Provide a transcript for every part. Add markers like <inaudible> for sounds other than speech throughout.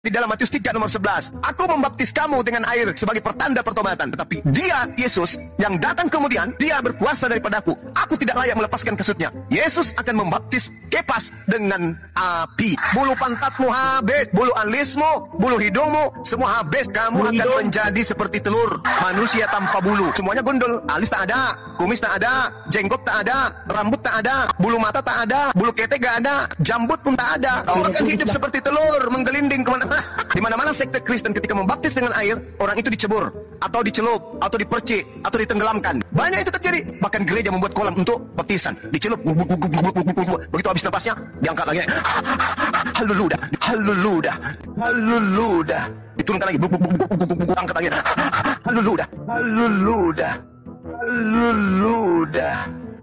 di dalam Matius 3 nomor 11. Aku membaptis kamu dengan air sebagai pertanda pertobatan. Tetapi dia, Yesus, yang datang kemudian, dia berkuasa daripadaku. Aku tidak layak melepaskan kasutnya. Yesus akan membaptis kepas dengan api. Bulu pantatmu habis, bulu alismu, bulu hidungmu, semua habis. Kamu akan menjadi seperti telur. Manusia tanpa bulu. Semuanya gondol, Alis tak ada, kumis tak ada, jenggot tak ada, rambut tak ada, bulu mata tak ada, bulu ketek gak ada, jambut pun tak ada. Kau akan hidup seperti telur, menggelinding kemana di mana-mana sekte Kristen ketika membaptis dengan air, orang itu dicebur, atau dicelup, atau dipercik, atau ditenggelamkan. Banyak itu terjadi. Bahkan gereja membuat kolam untuk baptisan. Dicelup, begitu habis nafasnya, diangkat lagi. Haluluda, haluluda, haluluda. Diturunkan lagi, angkat lagi. Haluluda, haluluda, haluluda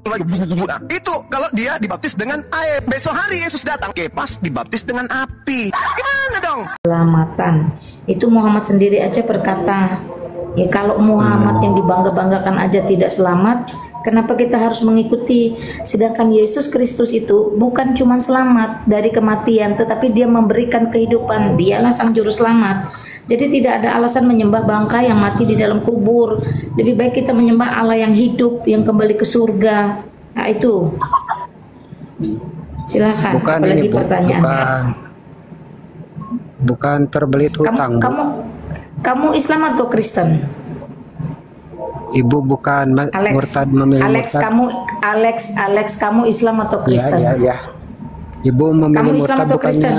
lagi. Nah, itu kalau dia dibaptis dengan air. Besok hari Yesus datang, ke pas dibaptis dengan api. Gimana dong? Selamatan. Itu Muhammad sendiri aja berkata, ya kalau Muhammad yang dibangga-banggakan aja tidak selamat, Kenapa kita harus mengikuti? Sedangkan Yesus Kristus itu bukan cuma selamat dari kematian, tetapi dia memberikan kehidupan. Dialah sang juru selamat. Jadi tidak ada alasan menyembah bangkai yang mati di dalam kubur. Lebih baik kita menyembah Allah yang hidup, yang kembali ke surga. Nah, itu. Silahkan. Bukan ini bu, Bukan. Bukan terbelit hutang. Kamu, kamu, kamu Islam atau Kristen? Ibu bukan Alex, murtad memilih Alex, murtad. kamu Alex, Alex, kamu Islam atau ya, Kristen? Ya, ya, ya. Ibu memilih kamu Islam murtad atau bukannya Kristen?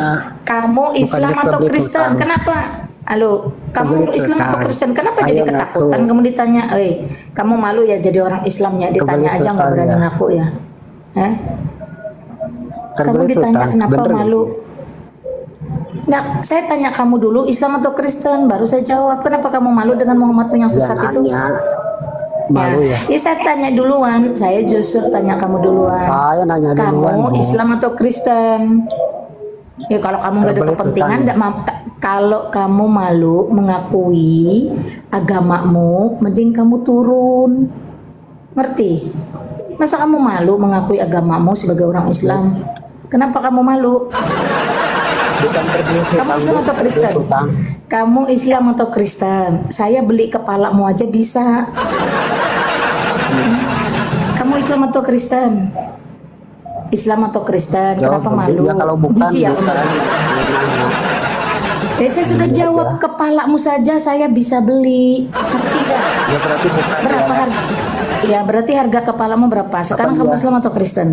Kamu Islam bukannya atau Kristen? Hutang. Kenapa? Halo, kamu, Islam atau Kristen? Kenapa jadi ketakutan? Kamu ditanya, eh, kamu malu ya jadi orang Islamnya? Ditanya aja nggak berani ya. ngaku ya? Eh? Kan kamu ditanya kenapa Bener malu? Ya? Nah, saya tanya kamu dulu Islam atau Kristen, baru saya jawab. Kenapa kamu malu dengan Muhammad yang ya, sesat itu? Hanya ya. malu ya. ya. saya tanya duluan, saya justru tanya kamu duluan. Saya nanya kamu duluan. Kamu Islam atau Kristen? Ya kalau kamu nggak ada kepentingan, kalau kamu malu mengakui agamamu, mending kamu turun. Ngerti? Masa kamu malu mengakui agamamu sebagai orang Islam? Kenapa kamu malu? Kamu Islam atau Kristen? Kamu Islam atau Kristen? Saya beli kepalamu aja bisa. Hmm. Kamu Islam atau Kristen? Islam atau Kristen? Jawab, Kenapa malu? Ya, kalau bukan, Jijik, ya, bukan. Ya, eh, saya sudah jawab aja. kepalamu saja saya bisa beli. ketiga. Ya berarti bukan. Berapa ya. harga? Ya berarti harga kepalamu berapa? Sekarang Apa kamu iya? Islam atau Kristen?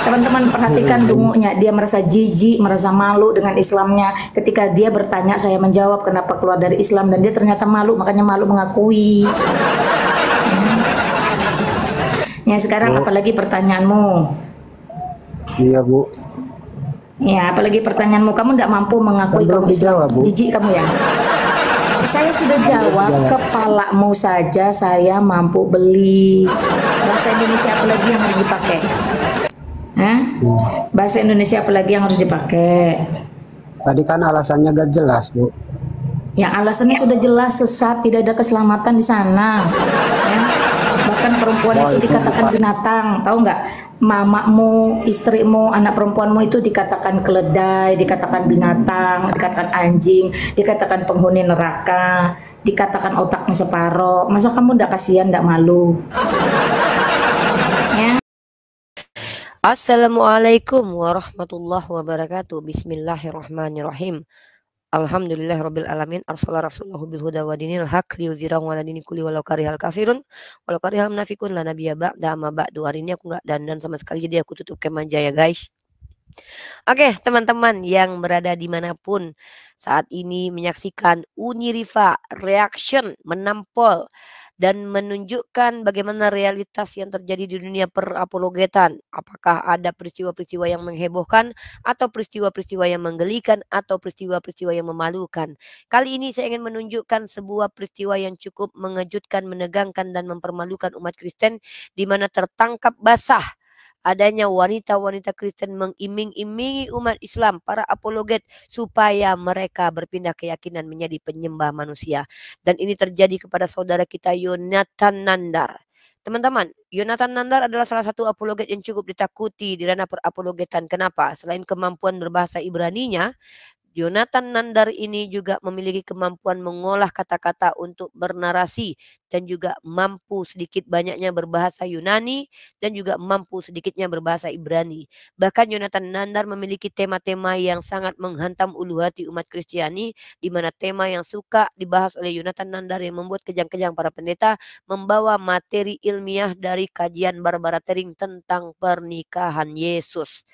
Teman-teman perhatikan iya, iya. dungunya, dia merasa jijik, merasa malu dengan Islamnya. Ketika dia bertanya, saya menjawab kenapa keluar dari Islam dan dia ternyata malu, makanya malu mengakui. Ya sekarang bu. apalagi pertanyaanmu? Iya bu. Ya apalagi pertanyaanmu kamu tidak mampu mengakui kamu dijawab, bu. jijik kamu ya. saya sudah jawab Jangan. kepalamu saja saya mampu beli bahasa Indonesia apa lagi yang harus dipakai? Hah? Ya. Bahasa Indonesia apa lagi yang harus dipakai? Tadi kan alasannya gak jelas bu. Ya alasannya sudah jelas sesat tidak ada keselamatan di sana. Ya? kan perempuan Wah, itu, itu dikatakan bukan. binatang, tahu nggak? Mamamu, istrimu, anak perempuanmu itu dikatakan keledai, dikatakan binatang, dikatakan anjing, dikatakan penghuni neraka, dikatakan otaknya separoh. Masa kamu nggak kasihan, nggak malu? ya? Assalamualaikum warahmatullahi wabarakatuh. Bismillahirrahmanirrahim. Alhamdulillah rabbil alamin arsala Rasulullah bil huda wa dinil haq liyuzirahu ala dini kuli walau karihal kafirun walau karihal munafikun la nabiya ba'da ma ba'du hari ini aku nggak dandan sama sekali jadi aku tutup kemeja ya guys Oke, teman-teman yang berada dimanapun saat ini menyaksikan Uniriva Reaction menampol dan menunjukkan bagaimana realitas yang terjadi di dunia perapologetan. Apakah ada peristiwa-peristiwa yang menghebohkan atau peristiwa-peristiwa yang menggelikan atau peristiwa-peristiwa yang memalukan. Kali ini saya ingin menunjukkan sebuah peristiwa yang cukup mengejutkan, menegangkan dan mempermalukan umat Kristen di mana tertangkap basah adanya wanita-wanita Kristen mengiming-imingi umat Islam, para apologet, supaya mereka berpindah keyakinan menjadi penyembah manusia. Dan ini terjadi kepada saudara kita Yonatan Nandar. Teman-teman, Yonatan Nandar adalah salah satu apologet yang cukup ditakuti di ranah perapologetan. Kenapa? Selain kemampuan berbahasa Ibraninya, Jonathan Nandar ini juga memiliki kemampuan mengolah kata-kata untuk bernarasi dan juga mampu sedikit banyaknya berbahasa Yunani dan juga mampu sedikitnya berbahasa Ibrani. Bahkan Jonathan Nandar memiliki tema-tema yang sangat menghantam ulu hati umat Kristiani di mana tema yang suka dibahas oleh Jonathan Nandar yang membuat kejang-kejang para pendeta membawa materi ilmiah dari kajian Barbara Tering tentang pernikahan Yesus.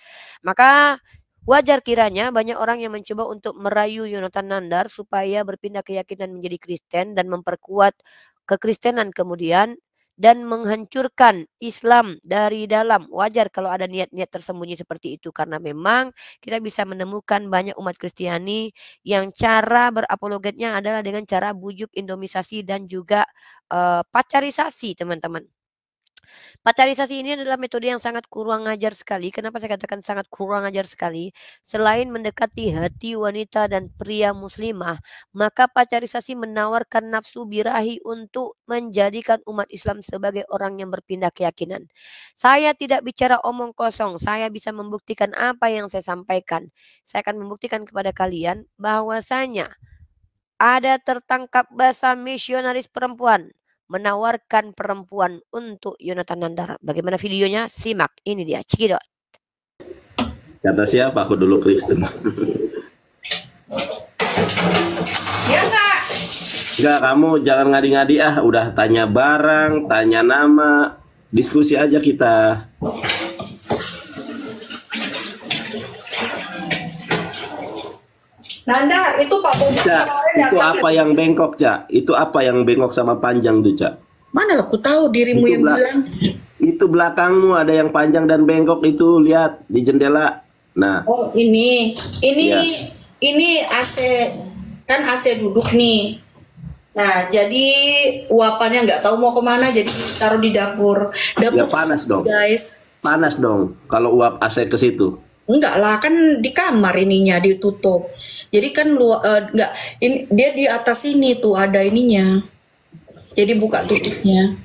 Maka Wajar kiranya banyak orang yang mencoba untuk merayu Yonatan Nandar supaya berpindah keyakinan menjadi Kristen dan memperkuat kekristenan kemudian dan menghancurkan Islam dari dalam. Wajar kalau ada niat-niat tersembunyi seperti itu karena memang kita bisa menemukan banyak umat Kristiani yang cara berapologetnya adalah dengan cara bujuk indomisasi dan juga uh, pacarisasi, teman-teman. Pacarisasi ini adalah metode yang sangat kurang ajar sekali. Kenapa saya katakan sangat kurang ajar sekali? Selain mendekati hati wanita dan pria muslimah, maka pacarisasi menawarkan nafsu birahi untuk menjadikan umat Islam sebagai orang yang berpindah keyakinan. Saya tidak bicara omong kosong, saya bisa membuktikan apa yang saya sampaikan. Saya akan membuktikan kepada kalian bahwasanya ada tertangkap bahasa misionaris perempuan menawarkan perempuan untuk Yonatan Nandara. Bagaimana videonya? Simak. Ini dia, Cikidot. Kata siapa? Aku dulu Kristen. ya kak. Enggak, kamu jangan ngadi-ngadi ah. Udah tanya barang, tanya nama, diskusi aja kita. Nanda, itu Pak Bobi ja, itu apa yang bengkok, Cak? Itu apa yang bengkok sama panjang tuh, Cak? Mana lo aku tahu dirimu itu yang bilang. Itu belakangmu ada yang panjang dan bengkok itu, lihat di jendela. Nah. Oh, ini. Ini ya. ini AC kan AC duduk nih. Nah, jadi uapannya nggak tahu mau kemana, jadi taruh di dapur. Ya, dapur ya, panas dong, guys. Panas dong kalau uap AC ke situ. Enggak lah, kan di kamar ininya ditutup. Jadi kan lu uh, enggak ini dia di atas ini tuh ada ininya. Jadi buka tutupnya.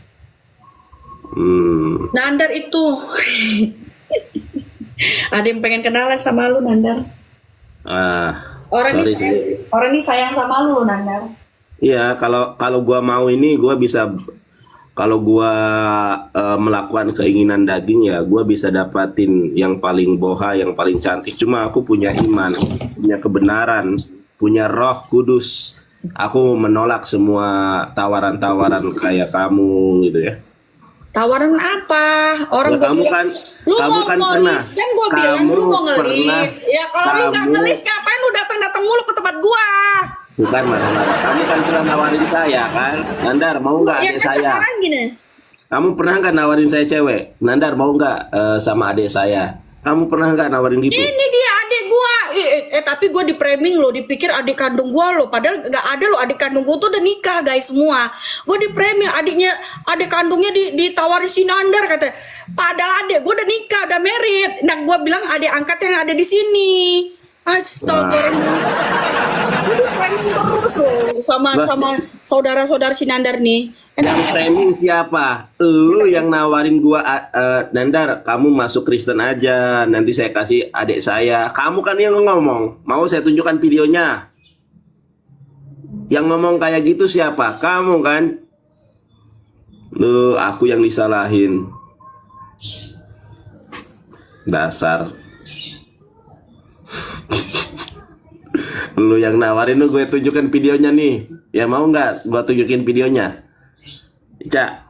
Hmm. Nandar itu. <laughs> ada yang pengen kenalan sama lu Nandar? Ah. Orang sorry, ini orang ini sayang sama lu Nandar. Iya, kalau kalau gua mau ini gua bisa kalau gua e, melakukan keinginan daging ya gua bisa dapatin yang paling boha yang paling cantik cuma aku punya iman punya kebenaran punya roh kudus aku menolak semua tawaran-tawaran kayak kamu gitu ya tawaran apa orang ya, kamu bilang, kan lu kamu mau kan ngelis pernah, kan gue bilang lu mau ngelis pernah, ya kalau lu nggak ngelis kapan lu datang datang mulu ke tempat gua bukan marah-marah kamu kan sudah nawarin saya kan Nandar mau nggak ya, adik kan saya sekarang gini kamu pernah nggak nawarin saya cewek Nandar mau nggak uh, sama adik saya kamu pernah nggak nawarin gitu ini dia adik gua eh, eh, eh tapi gua di framing loh, dipikir adik kandung gua loh. padahal nggak ada loh adik kandung gua tuh udah nikah guys semua gua di framing adiknya adik kandungnya di, ditawari si Nandar kata padahal adik gua udah nikah udah merit nah gua bilang adik angkat yang ada di sini Astaga. Udah framing terus loh sama saudara sama saudara-saudara Sinandar nih. Enak. Yang framing siapa? Lu yang nawarin gua uh, Nandar, kamu masuk Kristen aja. Nanti saya kasih adik saya. Kamu kan yang ngomong. Mau saya tunjukkan videonya. Yang ngomong kayak gitu siapa? Kamu kan? Lu aku yang disalahin. Dasar lu yang nawarin lu gue tunjukin videonya nih ya mau nggak gue tunjukin videonya Ica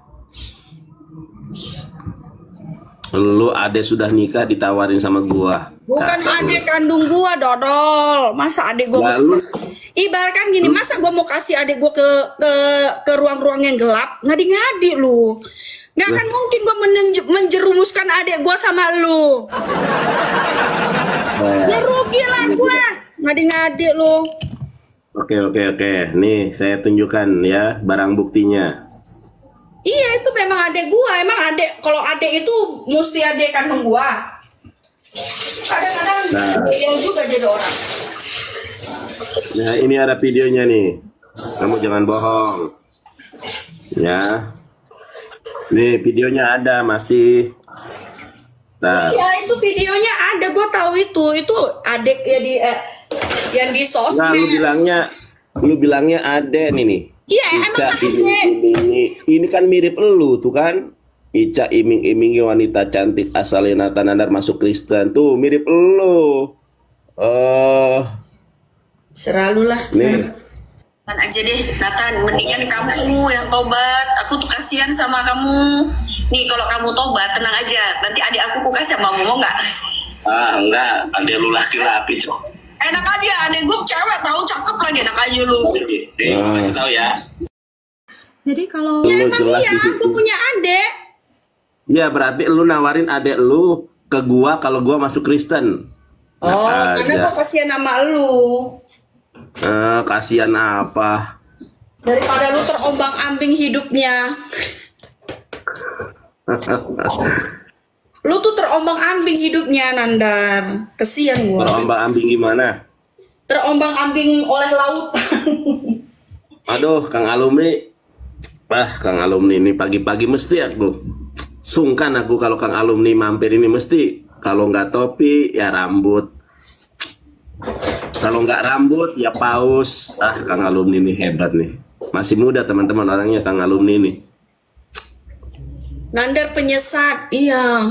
lu ade sudah nikah ditawarin sama gua bukan Kata ade kandung gua dodol masa ade gua ibarat ibaratkan gini lu, masa gua mau kasih ade gua ke ke ke ruang-ruang yang gelap ngadi-ngadi lu nggak akan mungkin gua menjerumuskan adik gua sama lu Ya rugi lah gue. Ngadi-ngadi lu. Oke oke oke. Nih saya tunjukkan ya barang buktinya. Iya itu memang adek gua. Emang adek kalau adek itu mesti adek kan gua. Kadang-kadang nah. juga jadi orang. Nah ini ada videonya nih. Kamu jangan bohong. Ya. Nih videonya ada masih. Nah. Iya itu videonya ada gue tahu itu itu adek ya di eh, yang di sosmed nah, lu bilangnya lu bilangnya ada nih nih iya emang kan ini, ini, ini kan mirip lu tuh kan Ica iming-imingi wanita cantik asalnya Nandar masuk Kristen tuh mirip lu eh uh, seralu lah nih kan aja deh Nathan mendingan kamu yang tobat aku tuh kasihan sama kamu nih kalau kamu tobat tenang aja nanti adik aku ku kasih sama mau nggak ah enggak ada lu laki-laki cok enak aja ada gue cewek tahu cakep lagi enak aja lu deh ah. kasih tahu ya jadi kalau ya emang jelas iya aku punya adek Iya berarti lu nawarin adek lu ke gua kalau gua masuk Kristen. Oh, nah, karena iya. gua kasihan sama lu. Eh, uh, kasihan apa? Daripada lu terombang-ambing hidupnya. <laughs> lu tuh terombang ambing hidupnya Nandar kesian gue. terombang ambing gimana terombang ambing oleh laut. <laughs> aduh Kang alumni wah Kang alumni ini pagi-pagi mesti aku sungkan aku kalau Kang alumni mampir ini mesti kalau nggak topi ya rambut kalau nggak rambut ya paus ah Kang alumni ini hebat nih masih muda teman-teman orangnya Kang alumni ini Nandar penyesat, iya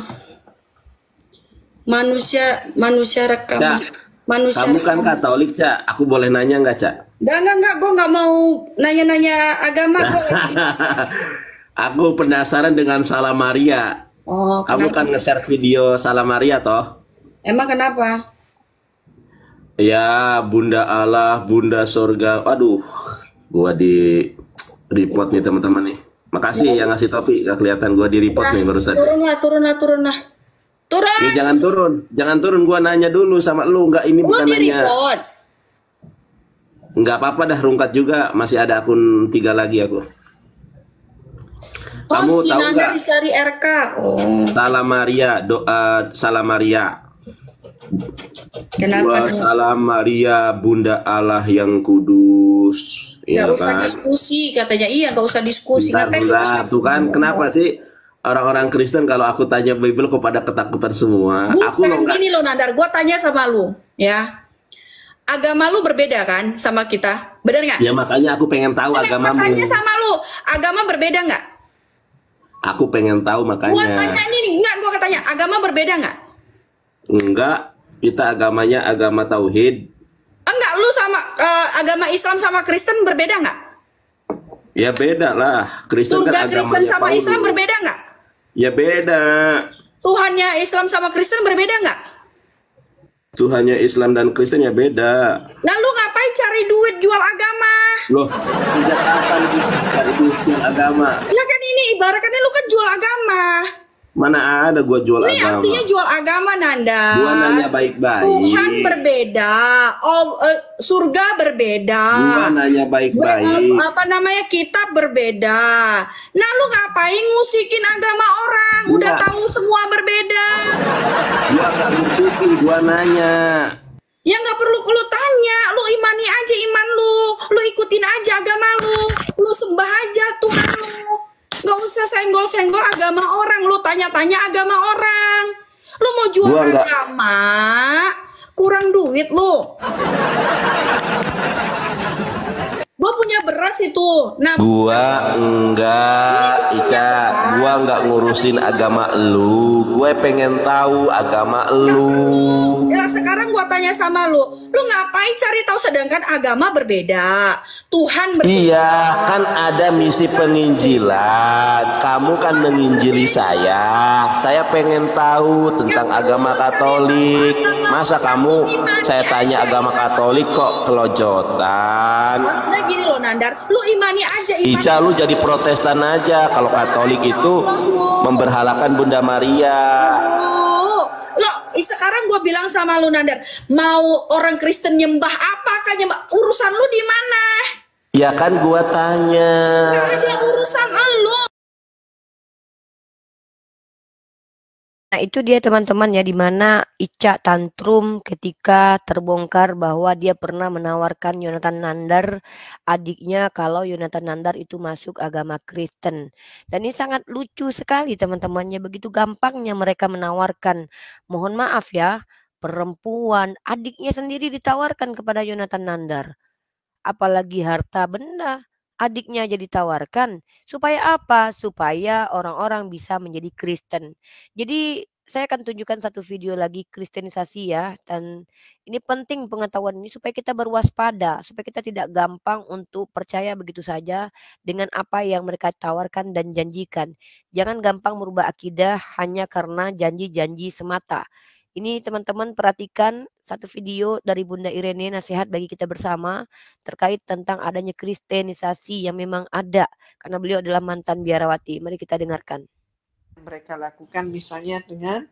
manusia manusia rekaman. Cak, manusia kamu kan Katolik, Cak. Aku boleh nanya nggak, Cak? nggak nggak nggak, Gue nggak mau nanya-nanya agama. Gua <laughs> aku penasaran dengan salam Maria. Oh, kamu kan nge-share video salam Maria, toh? Emang kenapa? Ya, Bunda Allah, Bunda Surga. Aduh, gua di report nih teman-teman nih. Makasih ya, yang ngasih topi, gak kelihatan gua di report nah, nih barusan. Turunlah, turunlah, turunlah. Turun. Ya, jangan turun. Jangan turun. Gua nanya dulu sama lu. nggak ini lu bukan nanya. Report. apa-apa dah rungkat juga. Masih ada akun tiga lagi aku. Oh, Kamu si tahu nggak dicari RK. Oh. Maria, doa eh, Maria Kenapa? Dua salam Maria, Bunda Allah yang kudus. Iya gak ya usah kan? diskusi katanya. Iya, gak usah diskusi. Bentar, bentar. Tuh kan, kenapa sih? orang-orang Kristen kalau aku tanya Bible kepada ketakutan semua. Bukan aku lo gini loh Nandar, gue tanya sama lu ya. Agama lu berbeda kan sama kita, benar nggak? Ya makanya aku pengen tahu Enggak, agamamu. Tanya sama lu, agama berbeda nggak? Aku pengen tahu makanya. Gua tanya ini nggak, gua katanya agama berbeda nggak? Enggak, kita agamanya agama tauhid. Enggak, lu sama uh, agama Islam sama Kristen berbeda nggak? Ya beda lah. Kristen Tuga kan Kristen sama Islam berbeda nggak? Ya beda. Tuhannya Islam sama Kristen berbeda nggak? Tuhannya Islam dan Kristen ya beda. Nah lu ngapain cari duit jual agama? Loh, sejak kapan cari duit jual agama? Ya kan ini ibaratnya lu kan jual agama. Mana ada gua jual Ini agama. artinya jual agama Nanda. Gua nanya baik-baik. Tuhan berbeda, oh, uh, surga berbeda. Gua nanya baik-baik. Um, apa namanya kitab berbeda. Nah lu ngapain ngusikin agama orang? Gua. Udah tahu semua berbeda. Gua gak ngusikin, gua nanya. Ya nggak perlu lu tanya, lu imani aja iman lu, lu ikutin aja agama lu, lu sembah aja Tuhan lu nggak usah senggol-senggol agama orang. Lu tanya-tanya agama orang. Lu mau jual agama? Kurang duit lu keras itu. Nah, gua nah, enggak, Ica, gua enggak ngurusin agama lu. Gue pengen tahu agama lu. Ya sekarang gua tanya sama lu, lu ngapain cari tahu sedangkan agama berbeda, Tuhan berbeda. Iya, kan ada misi penginjilan. Kamu kan menginjili saya. Saya pengen tahu tentang agama Katolik. Masa kamu saya tanya agama Katolik kok kelojotan? Maksudnya gini loh Nanda, benar, lu imani aja. Imani. Ica lu jadi Protestan aja. Kalau Katolik itu memberhalakan Bunda Maria. Lo sekarang gue bilang sama lu Nandar, mau orang Kristen nyembah apa kan nyembah urusan lu di mana? Ya kan gue tanya. Gak ada urusan lu. Nah, itu dia teman-teman ya di mana Ica tantrum ketika terbongkar bahwa dia pernah menawarkan Yonatan Nandar adiknya kalau Yonatan Nandar itu masuk agama Kristen. Dan ini sangat lucu sekali teman-temannya begitu gampangnya mereka menawarkan. Mohon maaf ya, perempuan adiknya sendiri ditawarkan kepada Yonatan Nandar. Apalagi harta benda adiknya jadi tawarkan supaya apa? Supaya orang-orang bisa menjadi Kristen. Jadi saya akan tunjukkan satu video lagi kristenisasi ya dan ini penting pengetahuan ini supaya kita berwaspada, supaya kita tidak gampang untuk percaya begitu saja dengan apa yang mereka tawarkan dan janjikan. Jangan gampang merubah akidah hanya karena janji-janji semata ini teman-teman perhatikan satu video dari Bunda Irene nasihat bagi kita bersama terkait tentang adanya kristenisasi yang memang ada karena beliau adalah mantan biarawati. Mari kita dengarkan. Mereka lakukan misalnya dengan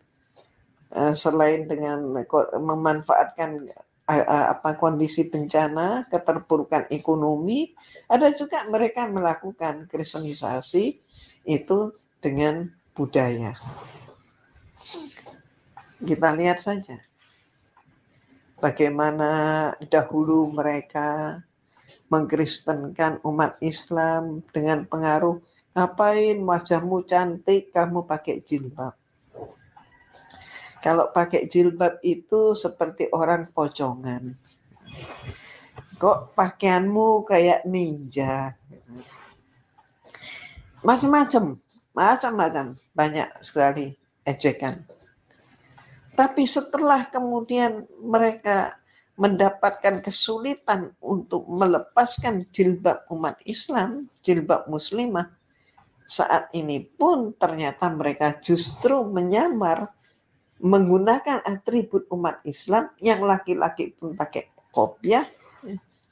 eh, selain dengan memanfaatkan eh, eh, apa kondisi bencana, keterpurukan ekonomi, ada juga mereka melakukan kristenisasi itu dengan budaya. Kita lihat saja bagaimana dahulu mereka mengkristenkan umat Islam dengan pengaruh ngapain wajahmu cantik kamu pakai jilbab. Kalau pakai jilbab itu seperti orang pocongan. Kok pakaianmu kayak ninja? Macam-macam, macam-macam, banyak sekali ejekan. Tapi setelah kemudian mereka mendapatkan kesulitan untuk melepaskan jilbab umat Islam, jilbab muslimah, saat ini pun ternyata mereka justru menyamar menggunakan atribut umat Islam yang laki-laki pun pakai kopiah,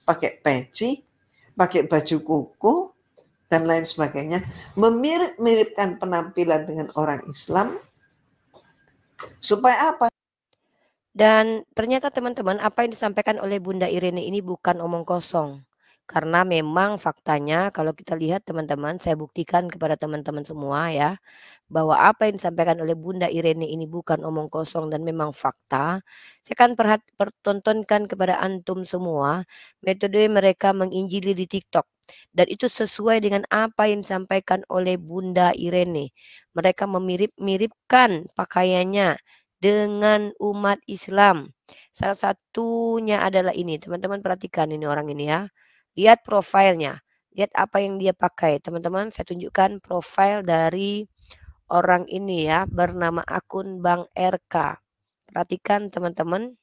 pakai peci, pakai baju kuku, dan lain sebagainya, memirip-miripkan penampilan dengan orang Islam, Supaya apa? Dan ternyata teman-teman apa yang disampaikan oleh Bunda Irene ini bukan omong kosong karena memang faktanya kalau kita lihat teman-teman saya buktikan kepada teman-teman semua ya bahwa apa yang disampaikan oleh Bunda Irene ini bukan omong kosong dan memang fakta. Saya akan perhat pertontonkan kepada antum semua metode mereka menginjili di TikTok dan itu sesuai dengan apa yang disampaikan oleh Bunda Irene. Mereka memirip-miripkan pakaiannya dengan umat Islam. Salah satunya adalah ini, teman-teman perhatikan ini orang ini ya lihat profilnya lihat apa yang dia pakai teman-teman saya tunjukkan profil dari orang ini ya bernama akun bank RK perhatikan teman-teman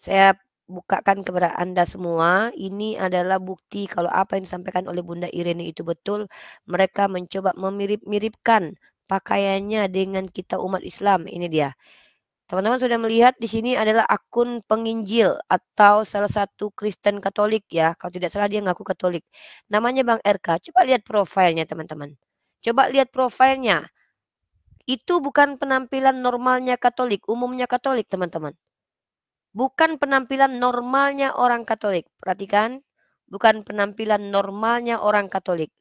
saya bukakan kepada Anda semua ini adalah bukti kalau apa yang disampaikan oleh Bunda Irene itu betul mereka mencoba memirip-miripkan pakaiannya dengan kita umat Islam ini dia Teman-teman sudah melihat di sini adalah akun penginjil atau salah satu Kristen Katolik ya. Kalau tidak salah dia ngaku Katolik. Namanya Bang RK. Coba lihat profilnya teman-teman. Coba lihat profilnya. Itu bukan penampilan normalnya Katolik, umumnya Katolik teman-teman. Bukan penampilan normalnya orang Katolik. Perhatikan, bukan penampilan normalnya orang Katolik.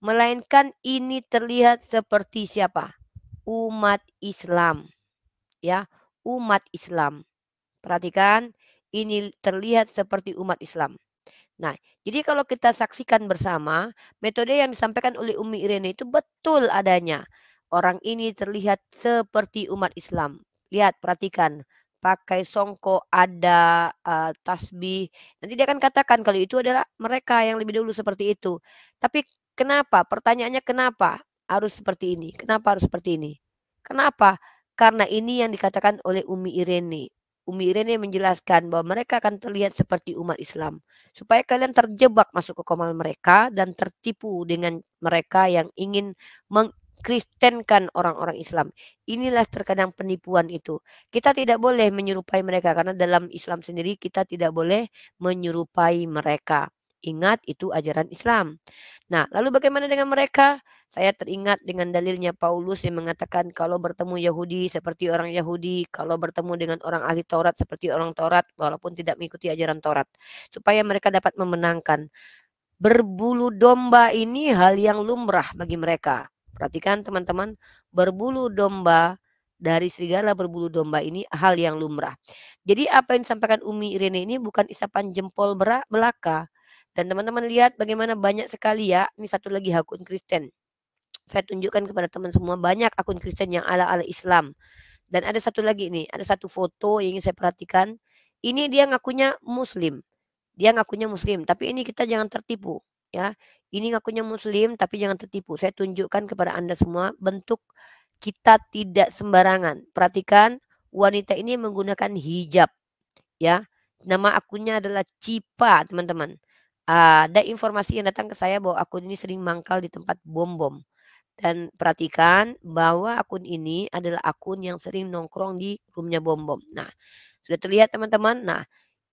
Melainkan ini terlihat seperti siapa? Umat Islam. Ya, umat Islam. Perhatikan, ini terlihat seperti umat Islam. Nah, jadi kalau kita saksikan bersama, metode yang disampaikan oleh Umi Irene itu betul adanya. Orang ini terlihat seperti umat Islam. Lihat, perhatikan. Pakai songkok, ada uh, tasbih. Nanti dia akan katakan kalau itu adalah mereka yang lebih dulu seperti itu. Tapi kenapa? Pertanyaannya kenapa harus seperti ini? Kenapa harus seperti ini? Kenapa? Karena ini yang dikatakan oleh Umi Irene. Umi Irene menjelaskan bahwa mereka akan terlihat seperti umat Islam. Supaya kalian terjebak masuk ke komal mereka dan tertipu dengan mereka yang ingin mengkristenkan orang-orang Islam. Inilah terkadang penipuan itu. Kita tidak boleh menyerupai mereka karena dalam Islam sendiri kita tidak boleh menyerupai mereka. Ingat itu ajaran Islam. Nah, lalu bagaimana dengan mereka? Saya teringat dengan dalilnya Paulus yang mengatakan kalau bertemu Yahudi seperti orang Yahudi, kalau bertemu dengan orang ahli Taurat seperti orang Taurat, walaupun tidak mengikuti ajaran Taurat, supaya mereka dapat memenangkan. Berbulu domba ini hal yang lumrah bagi mereka. Perhatikan teman-teman, berbulu domba dari serigala berbulu domba ini hal yang lumrah. Jadi apa yang disampaikan Umi Irene ini bukan isapan jempol belaka, dan teman-teman lihat bagaimana banyak sekali ya. Ini satu lagi akun Kristen. Saya tunjukkan kepada teman semua banyak akun Kristen yang ala-ala Islam. Dan ada satu lagi nih, ada satu foto yang ingin saya perhatikan. Ini dia ngakunya Muslim. Dia ngakunya Muslim, tapi ini kita jangan tertipu ya. Ini ngakunya Muslim, tapi jangan tertipu. Saya tunjukkan kepada Anda semua bentuk kita tidak sembarangan. Perhatikan wanita ini menggunakan hijab ya. Nama akunnya adalah Cipa, teman-teman ada informasi yang datang ke saya bahwa akun ini sering mangkal di tempat bom-bom. Dan perhatikan bahwa akun ini adalah akun yang sering nongkrong di roomnya bom-bom. Nah, sudah terlihat teman-teman? Nah,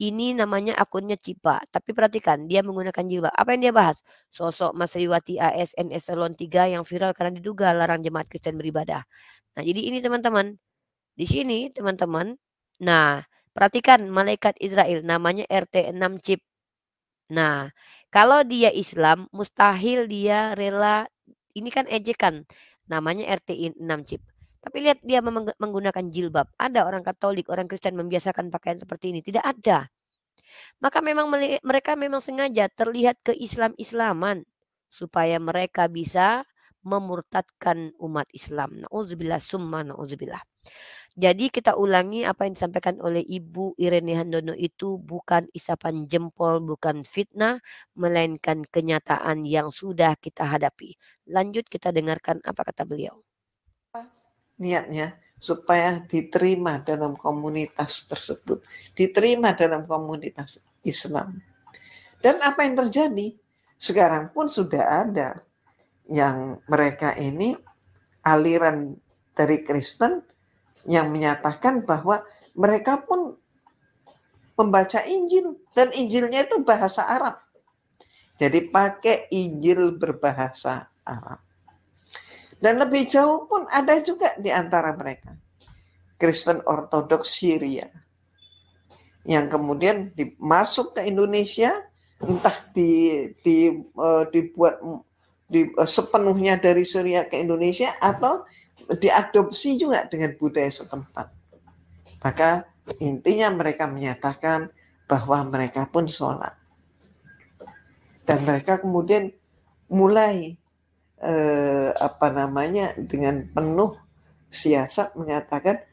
ini namanya akunnya Cipa. Tapi perhatikan, dia menggunakan jilbab. Apa yang dia bahas? Sosok Mas Riwati ASN Eselon 3 yang viral karena diduga larang jemaat Kristen beribadah. Nah, jadi ini teman-teman. Di sini, teman-teman. Nah, perhatikan malaikat Israel namanya RT 6 Cip. Nah, kalau dia Islam, mustahil dia rela ini kan ejekan. Namanya RTI 6 chip. Tapi lihat dia menggunakan jilbab. Ada orang Katolik, orang Kristen membiasakan pakaian seperti ini. Tidak ada. Maka memang mereka memang sengaja terlihat ke islam islaman supaya mereka bisa memurtadkan umat Islam. Nauzubillah summa nauzubillah. Jadi kita ulangi apa yang disampaikan oleh Ibu Irene Handono itu bukan isapan jempol, bukan fitnah, melainkan kenyataan yang sudah kita hadapi. Lanjut kita dengarkan apa kata beliau. Niatnya supaya diterima dalam komunitas tersebut, diterima dalam komunitas Islam. Dan apa yang terjadi? Sekarang pun sudah ada yang mereka ini aliran dari Kristen yang menyatakan bahwa mereka pun membaca Injil dan Injilnya itu bahasa Arab. Jadi pakai Injil berbahasa Arab. Dan lebih jauh pun ada juga di antara mereka. Kristen Ortodoks Syria. Yang kemudian masuk ke Indonesia, entah di, di, eh, dibuat di, eh, sepenuhnya dari Syria ke Indonesia, atau diadopsi juga dengan budaya setempat. Maka intinya mereka menyatakan bahwa mereka pun sholat. Dan mereka kemudian mulai eh, apa namanya dengan penuh siasat mengatakan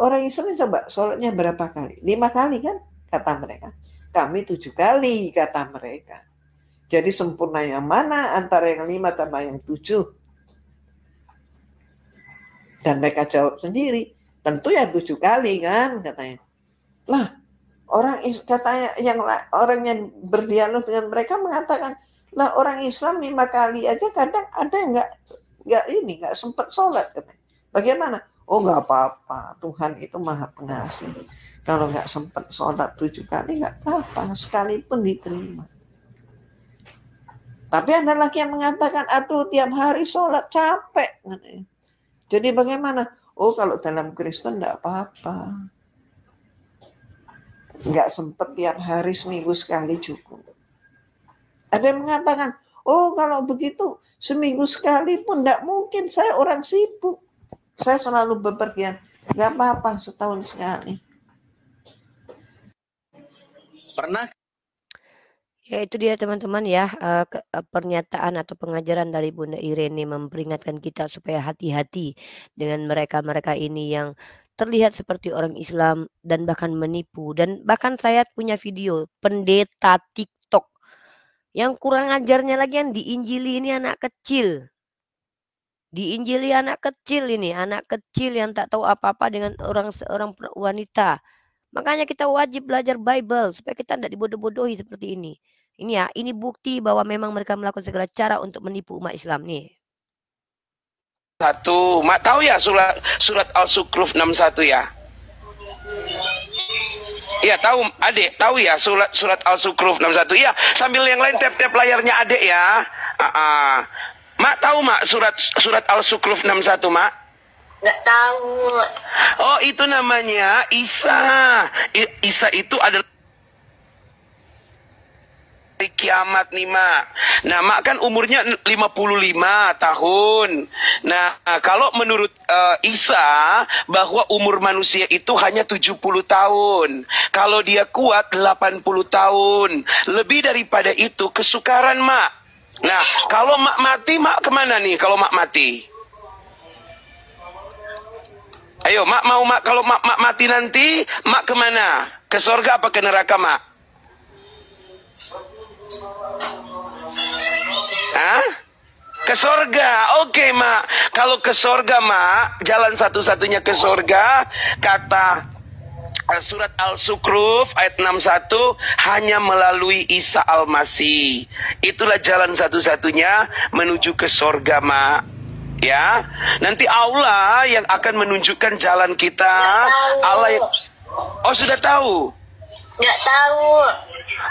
orang Islam coba sholatnya berapa kali? Lima kali kan kata mereka. Kami tujuh kali kata mereka. Jadi sempurna yang mana antara yang lima tambah yang tujuh? Dan mereka jawab sendiri, tentu ya tujuh kali kan katanya. Lah orang katanya yang orang yang berdialog dengan mereka mengatakan lah orang Islam lima kali aja kadang ada yang nggak nggak ini nggak sempat sholat katanya. Bagaimana? Oh nggak apa-apa, Tuhan itu maha pengasih. Kalau nggak sempat sholat tujuh kali nggak apa-apa, sekalipun diterima. Tapi ada lagi yang mengatakan, aduh tiap hari sholat capek. Katanya. Jadi bagaimana? Oh kalau dalam Kristen tidak apa-apa. Enggak sempat tiap hari seminggu sekali cukup. Ada yang mengatakan, oh kalau begitu seminggu sekali pun tidak mungkin. Saya orang sibuk. Saya selalu bepergian. Nggak apa-apa setahun sekali. Pernah Ya itu dia teman-teman ya eh, eh, pernyataan atau pengajaran dari Bunda Irene memperingatkan kita supaya hati-hati dengan mereka-mereka ini yang terlihat seperti orang Islam dan bahkan menipu dan bahkan saya punya video pendeta TikTok yang kurang ajarnya lagi yang diinjili ini anak kecil diinjili anak kecil ini anak kecil yang tak tahu apa-apa dengan orang seorang wanita makanya kita wajib belajar Bible supaya kita tidak dibodoh-bodohi seperti ini ini ya, ini bukti bahwa memang mereka melakukan segala cara untuk menipu umat Islam nih. Satu, mak tahu ya surat surat Al-Sukruf 61 ya? Iya tahu adik tahu ya surat surat Al-Sukruf 61 ya. sambil yang lain tap-tap layarnya adik ya uh -uh. Mak tahu mak surat surat Al-Sukruf 61 mak Nggak tahu. Oh, itu namanya Isa. Isa itu adalah hari kiamat nih mak. Nah mak kan umurnya 55 tahun. Nah kalau menurut uh, Isa bahwa umur manusia itu hanya 70 tahun. Kalau dia kuat 80 tahun. Lebih daripada itu kesukaran mak. Nah kalau mak mati mak kemana nih kalau mak mati? Ayo, mak mau mak kalau mak, mak mati nanti, mak kemana? Ke sorga apa ke neraka, mak? Hah? Ke sorga, oke okay, mak. Kalau ke sorga mak, jalan satu-satunya ke sorga, kata eh, surat Al-Sukruf ayat 61 hanya melalui Isa Al-Masih. Itulah jalan satu-satunya menuju ke sorga, Mak. Ya, nanti Allah yang akan menunjukkan jalan kita. Allah yang Oh, sudah tahu. Enggak tahu.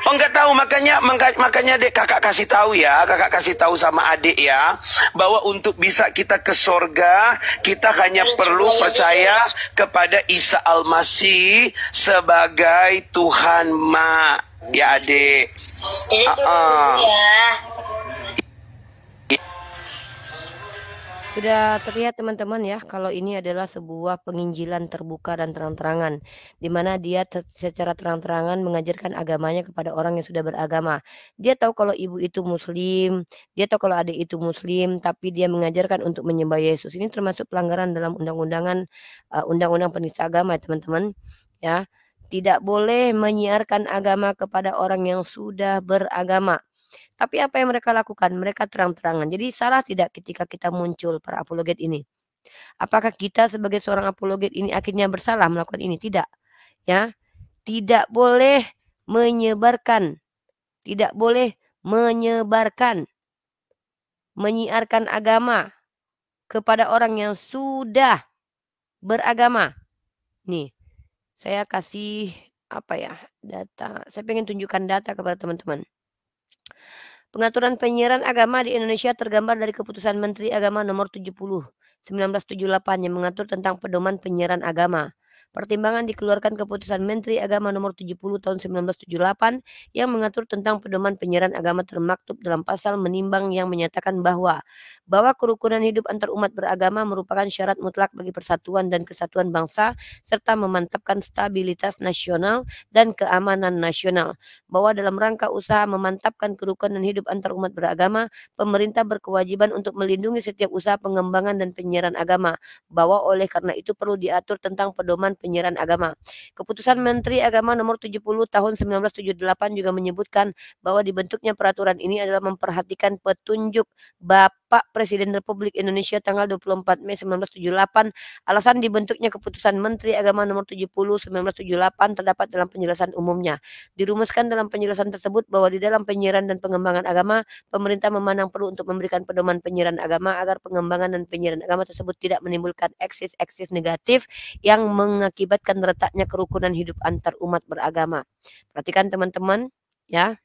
Oh nggak tahu makanya makanya dek kakak kasih tahu ya kakak kasih tahu sama adik ya bahwa untuk bisa kita ke sorga kita hanya Ini perlu ya. percaya ya. kepada Isa Al-Masih sebagai Tuhan Ma ya adik. Ini uh -uh. ya. Sudah terlihat teman-teman ya kalau ini adalah sebuah penginjilan terbuka dan terang-terangan di mana dia secara terang-terangan mengajarkan agamanya kepada orang yang sudah beragama. Dia tahu kalau ibu itu muslim, dia tahu kalau adik itu muslim tapi dia mengajarkan untuk menyembah Yesus. Ini termasuk pelanggaran dalam undang-undangan eh, undang-undang penista agama, teman-teman. Ya, tidak boleh menyiarkan agama kepada orang yang sudah beragama tapi apa yang mereka lakukan? Mereka terang-terangan. Jadi salah tidak ketika kita muncul para apologet ini? Apakah kita sebagai seorang apologet ini akhirnya bersalah melakukan ini? Tidak. Ya. Tidak boleh menyebarkan. Tidak boleh menyebarkan. Menyiarkan agama kepada orang yang sudah beragama. Nih, saya kasih apa ya data. Saya ingin tunjukkan data kepada teman-teman. Pengaturan penyiaran agama di Indonesia tergambar dari keputusan Menteri Agama nomor 70 1978 yang mengatur tentang pedoman penyiaran agama. Pertimbangan dikeluarkan keputusan Menteri Agama nomor 70 tahun 1978 yang mengatur tentang pedoman penyiaran agama termaktub dalam pasal menimbang yang menyatakan bahwa bahwa kerukunan hidup antar umat beragama merupakan syarat mutlak bagi persatuan dan kesatuan bangsa serta memantapkan stabilitas nasional dan keamanan nasional. Bahwa dalam rangka usaha memantapkan kerukunan hidup antar umat beragama, pemerintah berkewajiban untuk melindungi setiap usaha pengembangan dan penyiaran agama. Bahwa oleh karena itu perlu diatur tentang pedoman penyiaran agama. Keputusan Menteri Agama nomor 70 tahun 1978 juga menyebutkan bahwa dibentuknya peraturan ini adalah memperhatikan petunjuk bab Pak Presiden Republik Indonesia tanggal 24 Mei 1978. Alasan dibentuknya keputusan Menteri Agama nomor 70 1978 terdapat dalam penjelasan umumnya. Dirumuskan dalam penjelasan tersebut bahwa di dalam penyiaran dan pengembangan agama, pemerintah memandang perlu untuk memberikan pedoman penyiaran agama agar pengembangan dan penyiaran agama tersebut tidak menimbulkan eksis-eksis negatif yang mengakibatkan retaknya kerukunan hidup antar umat beragama. Perhatikan teman-teman ya.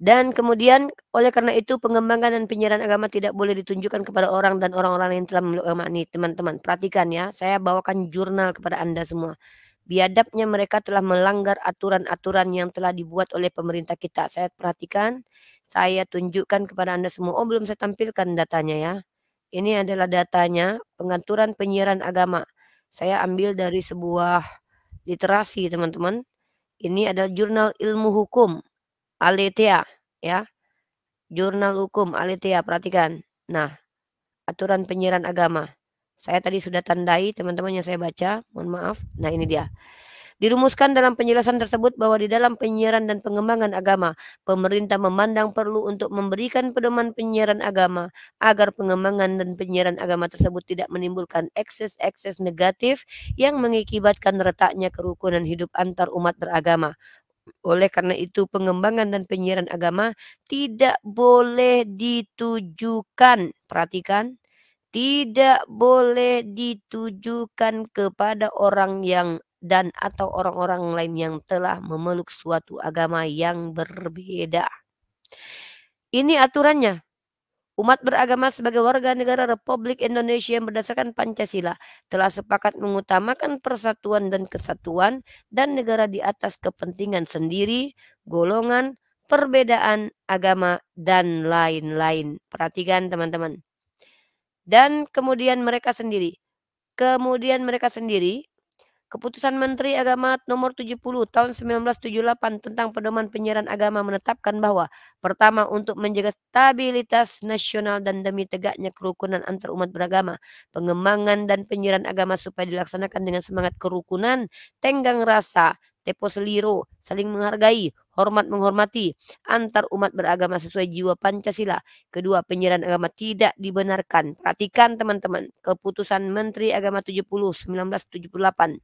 Dan kemudian oleh karena itu pengembangan dan penyiaran agama tidak boleh ditunjukkan kepada orang dan orang-orang yang telah memeluk agama ini. Teman-teman, perhatikan ya. Saya bawakan jurnal kepada Anda semua. Biadabnya mereka telah melanggar aturan-aturan yang telah dibuat oleh pemerintah kita. Saya perhatikan, saya tunjukkan kepada Anda semua. Oh, belum saya tampilkan datanya ya. Ini adalah datanya pengaturan penyiaran agama. Saya ambil dari sebuah literasi, teman-teman. Ini adalah jurnal ilmu hukum Alitia, ya. Jurnal hukum Alitia, perhatikan. Nah, aturan penyiaran agama. Saya tadi sudah tandai teman-teman yang saya baca, mohon maaf. Nah, ini dia. Dirumuskan dalam penjelasan tersebut bahwa di dalam penyiaran dan pengembangan agama, pemerintah memandang perlu untuk memberikan pedoman penyiaran agama agar pengembangan dan penyiaran agama tersebut tidak menimbulkan ekses-ekses negatif yang mengakibatkan retaknya kerukunan hidup antar umat beragama, oleh karena itu, pengembangan dan penyiaran agama tidak boleh ditujukan. Perhatikan, tidak boleh ditujukan kepada orang yang dan atau orang-orang lain yang telah memeluk suatu agama yang berbeda. Ini aturannya. Umat beragama sebagai warga negara Republik Indonesia yang berdasarkan Pancasila telah sepakat mengutamakan persatuan dan kesatuan dan negara di atas kepentingan sendiri, golongan, perbedaan agama, dan lain-lain. Perhatikan teman-teman. Dan kemudian mereka sendiri. Kemudian mereka sendiri Keputusan Menteri Agama nomor 70 tahun 1978 tentang pedoman penyiaran agama menetapkan bahwa pertama untuk menjaga stabilitas nasional dan demi tegaknya kerukunan antar umat beragama, pengembangan dan penyiaran agama supaya dilaksanakan dengan semangat kerukunan, tenggang rasa, tepo seliro, saling menghargai, hormat menghormati antar umat beragama sesuai jiwa Pancasila. Kedua, penyiaran agama tidak dibenarkan. Perhatikan teman-teman, keputusan Menteri Agama 70 1978.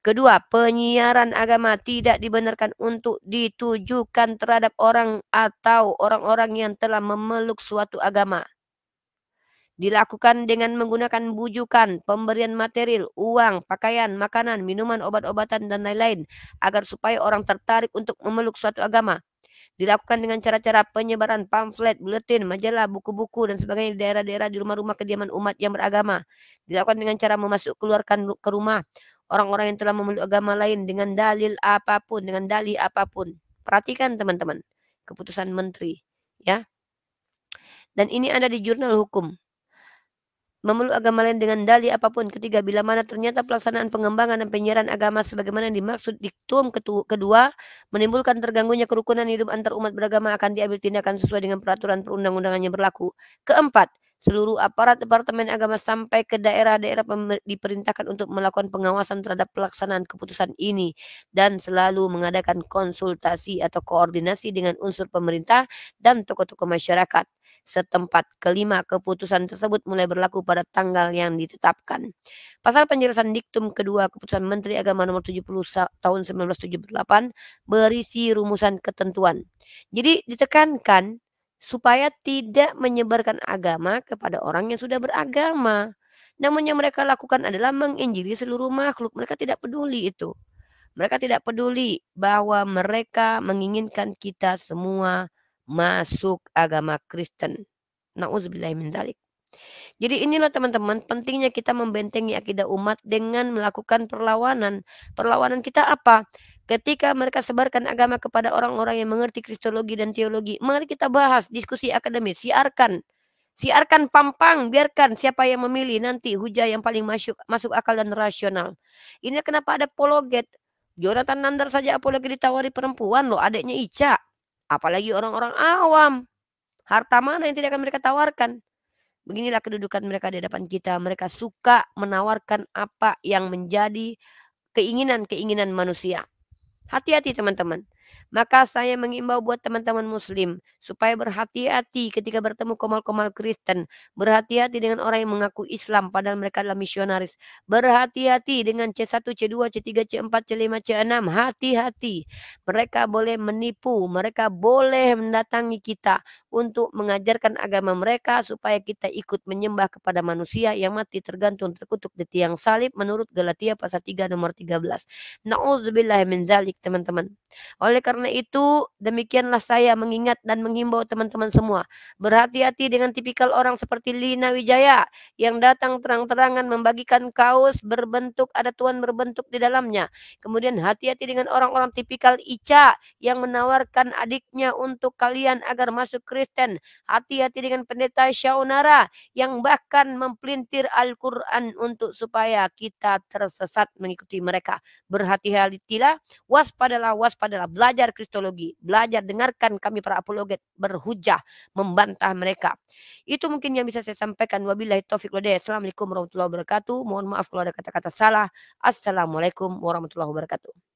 Kedua, penyiaran agama tidak dibenarkan untuk ditujukan terhadap orang atau orang-orang yang telah memeluk suatu agama. Dilakukan dengan menggunakan bujukan, pemberian material, uang, pakaian, makanan, minuman, obat-obatan, dan lain-lain agar supaya orang tertarik untuk memeluk suatu agama. Dilakukan dengan cara-cara penyebaran pamflet, buletin, majalah, buku-buku, dan sebagainya di daerah-daerah di rumah-rumah kediaman umat yang beragama. Dilakukan dengan cara memasuk keluarkan ke rumah orang-orang yang telah memeluk agama lain dengan dalil apapun, dengan dalih apapun. Perhatikan teman-teman, keputusan menteri, ya. Dan ini ada di jurnal hukum. Memeluk agama lain dengan dalih apapun ketiga bila mana ternyata pelaksanaan pengembangan dan penyiaran agama sebagaimana yang dimaksud diktum kedua menimbulkan terganggunya kerukunan hidup antar umat beragama akan diambil tindakan sesuai dengan peraturan perundang undangannya berlaku. Keempat, Seluruh aparat Departemen Agama sampai ke daerah-daerah diperintahkan untuk melakukan pengawasan terhadap pelaksanaan keputusan ini dan selalu mengadakan konsultasi atau koordinasi dengan unsur pemerintah dan tokoh-tokoh masyarakat setempat. Kelima, keputusan tersebut mulai berlaku pada tanggal yang ditetapkan. Pasal penjelasan diktum kedua keputusan Menteri Agama nomor 70 tahun 1978 berisi rumusan ketentuan. Jadi ditekankan supaya tidak menyebarkan agama kepada orang yang sudah beragama. Namun yang mereka lakukan adalah menginjili seluruh makhluk. Mereka tidak peduli itu. Mereka tidak peduli bahwa mereka menginginkan kita semua masuk agama Kristen. Nauzubillah min Jadi inilah teman-teman pentingnya kita membentengi akidah umat dengan melakukan perlawanan. Perlawanan kita apa? ketika mereka sebarkan agama kepada orang-orang yang mengerti kristologi dan teologi. Mari kita bahas diskusi akademis, siarkan. Siarkan pampang, biarkan siapa yang memilih nanti hujah yang paling masuk masuk akal dan rasional. Ini kenapa ada pologet Jonathan Nandar saja apalagi ditawari perempuan loh, adiknya Ica. Apalagi orang-orang awam. Harta mana yang tidak akan mereka tawarkan? Beginilah kedudukan mereka di hadapan kita. Mereka suka menawarkan apa yang menjadi keinginan-keinginan manusia. Hati-hati teman-teman. Maka saya mengimbau buat teman-teman muslim supaya berhati-hati ketika bertemu komal-komal Kristen. Berhati-hati dengan orang yang mengaku Islam padahal mereka adalah misionaris. Berhati-hati dengan C1, C2, C3, C4, C5, C6. Hati-hati. Mereka boleh menipu. Mereka boleh mendatangi kita untuk mengajarkan agama mereka supaya kita ikut menyembah kepada manusia yang mati tergantung terkutuk di tiang salib menurut Galatia pasal 3 nomor 13. Na'udzubillah min zalik teman-teman. Oleh karena karena itu, demikianlah saya mengingat dan menghimbau teman-teman semua. Berhati-hati dengan tipikal orang seperti Lina Wijaya yang datang terang-terangan membagikan kaos berbentuk ada tuan berbentuk di dalamnya. Kemudian hati-hati dengan orang-orang tipikal Ica yang menawarkan adiknya untuk kalian agar masuk Kristen. Hati-hati dengan pendeta Syaunara yang bahkan mempelintir Al-Quran untuk supaya kita tersesat mengikuti mereka. Berhati-hatilah, hati waspadalah, waspadalah, belajar belajar kristologi, belajar dengarkan kami para apologet berhujah membantah mereka. Itu mungkin yang bisa saya sampaikan. Wabillahi taufik wa Assalamualaikum warahmatullahi wabarakatuh. Mohon maaf kalau ada kata-kata salah. Assalamualaikum warahmatullahi wabarakatuh.